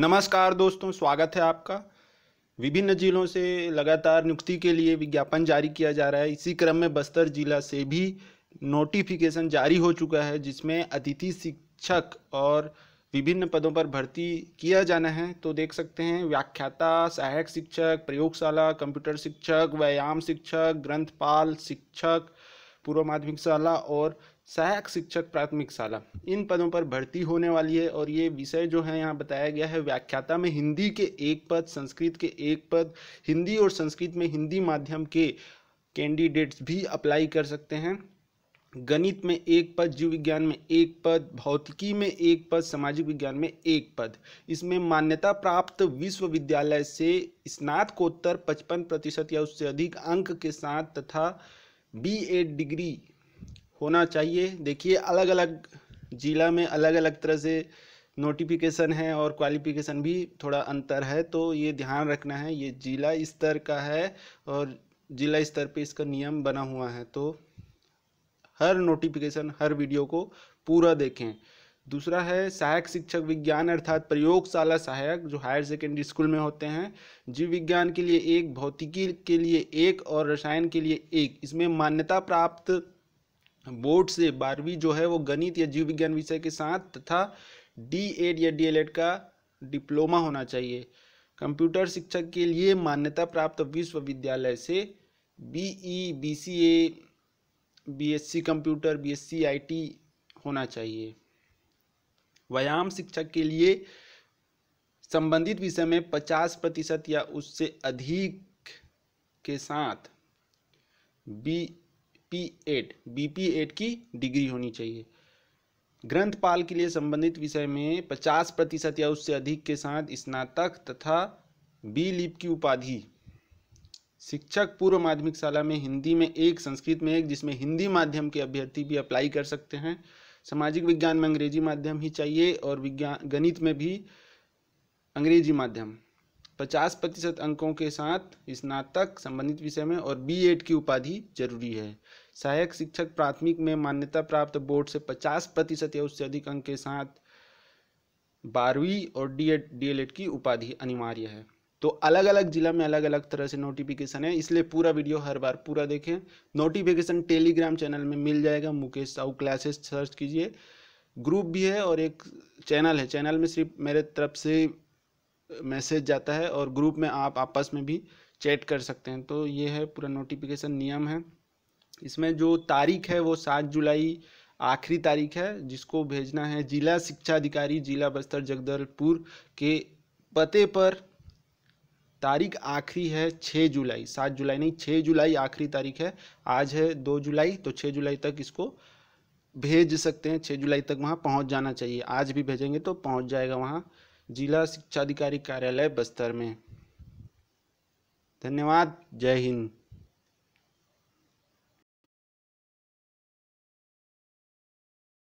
नमस्कार दोस्तों स्वागत है आपका विभिन्न जिलों से लगातार नियुक्ति के लिए विज्ञापन जारी किया जा रहा है इसी क्रम में बस्तर जिला से भी नोटिफिकेशन जारी हो चुका है जिसमें अतिथि शिक्षक और विभिन्न पदों पर भर्ती किया जाना है तो देख सकते हैं व्याख्याता सहायक शिक्षक प्रयोगशाला कंप्यूटर शिक्षक व्यायाम शिक्षक ग्रंथपाल शिक्षक पूर्व माध्यमिक शाला और सहायक शिक्षक प्राथमिक शाला इन पदों पर भर्ती होने वाली है और ये विषय जो है यहाँ बताया गया है व्याख्याता में हिंदी के एक पद संस्कृत के एक पद हिंदी और संस्कृत में हिंदी माध्यम के कैंडिडेट्स भी अप्लाई कर सकते हैं गणित में एक पद जीव विज्ञान में एक पद भौतिकी में एक पद सामाजिक विज्ञान में एक पद इसमें मान्यता प्राप्त विश्वविद्यालय से स्नातकोत्तर पचपन प्रतिशत या उससे अधिक अंक के साथ तथा बी एड डिग्री होना चाहिए देखिए अलग अलग ज़िला में अलग अलग तरह से नोटिफिकेशन है और क्वालिफिकेशन भी थोड़ा अंतर है तो ये ध्यान रखना है ये जिला स्तर का है और जिला स्तर पे इसका नियम बना हुआ है तो हर नोटिफिकेशन हर वीडियो को पूरा देखें दूसरा है सहायक शिक्षक विज्ञान अर्थात प्रयोगशाला सहायक जो हायर सेकेंडरी स्कूल में होते हैं जीव विज्ञान के लिए एक भौतिकी के लिए एक और रसायन के लिए एक इसमें मान्यता प्राप्त बोर्ड से बारहवीं जो है वो गणित या जीव विज्ञान विषय के साथ तथा डी एड या डी एल एड का डिप्लोमा होना चाहिए कंप्यूटर शिक्षक के लिए मान्यता प्राप्त विश्वविद्यालय से B E B C A B S C computer B S C I T होना चाहिए व्यायाम शिक्षक के लिए संबंधित विषय में 50 प्रतिशत या उससे अधिक के साथ B P Ed B P Ed की डिग्री होनी चाहिए ग्रंथपाल के लिए संबंधित विषय में 50 प्रतिशत या उससे अधिक के साथ स्नातक तथा बी लिप की उपाधि शिक्षक पूर्व माध्यमिक शाला में हिंदी में एक संस्कृत में एक जिसमें हिंदी माध्यम के अभ्यर्थी भी अप्लाई कर सकते हैं सामाजिक विज्ञान में अंग्रेजी माध्यम ही चाहिए और विज्ञान गणित में भी अंग्रेजी माध्यम पचास प्रतिशत अंकों के साथ स्नातक संबंधित विषय में और बी एड की उपाधि जरूरी है सहायक शिक्षक प्राथमिक में मान्यता प्राप्त बोर्ड से पचास प्रतिशत या उससे अधिक अंक के साथ बारहवीं और D Ed D L Ed की उपाधि अनिवार्य है तो अलग अलग ज़िला में अलग अलग तरह से नोटिफिकेशन है इसलिए पूरा वीडियो हर बार पूरा देखें नोटिफिकेशन टेलीग्राम चैनल में मिल जाएगा मुकेश साहू क्लासेस सर्च कीजिए ग्रुप भी है और एक चैनल है चैनल में सिर्फ मेरे तरफ से मैसेज जाता है और ग्रुप में आप आपस में भी चैट कर सकते हैं तो ये है पूरा नोटिफिकेशन नियम है इसमें जो तारीख है वो सात जुलाई आखिरी तारीख है जिसको भेजना है जिला शिक्षा अधिकारी जिला बस्तर जगदलपुर के पते पर तारीख आखिरी है छः जुलाई सात जुलाई नहीं छः जुलाई आखिरी तारीख है आज है दो जुलाई तो छः जुलाई तक इसको भेज सकते हैं छः जुलाई तक वहाँ पहुँच जाना चाहिए आज भी भेजेंगे तो पहुँच जाएगा वहाँ जिला शिक्षा अधिकारी कार्यालय बस्तर में धन्यवाद जय हिंद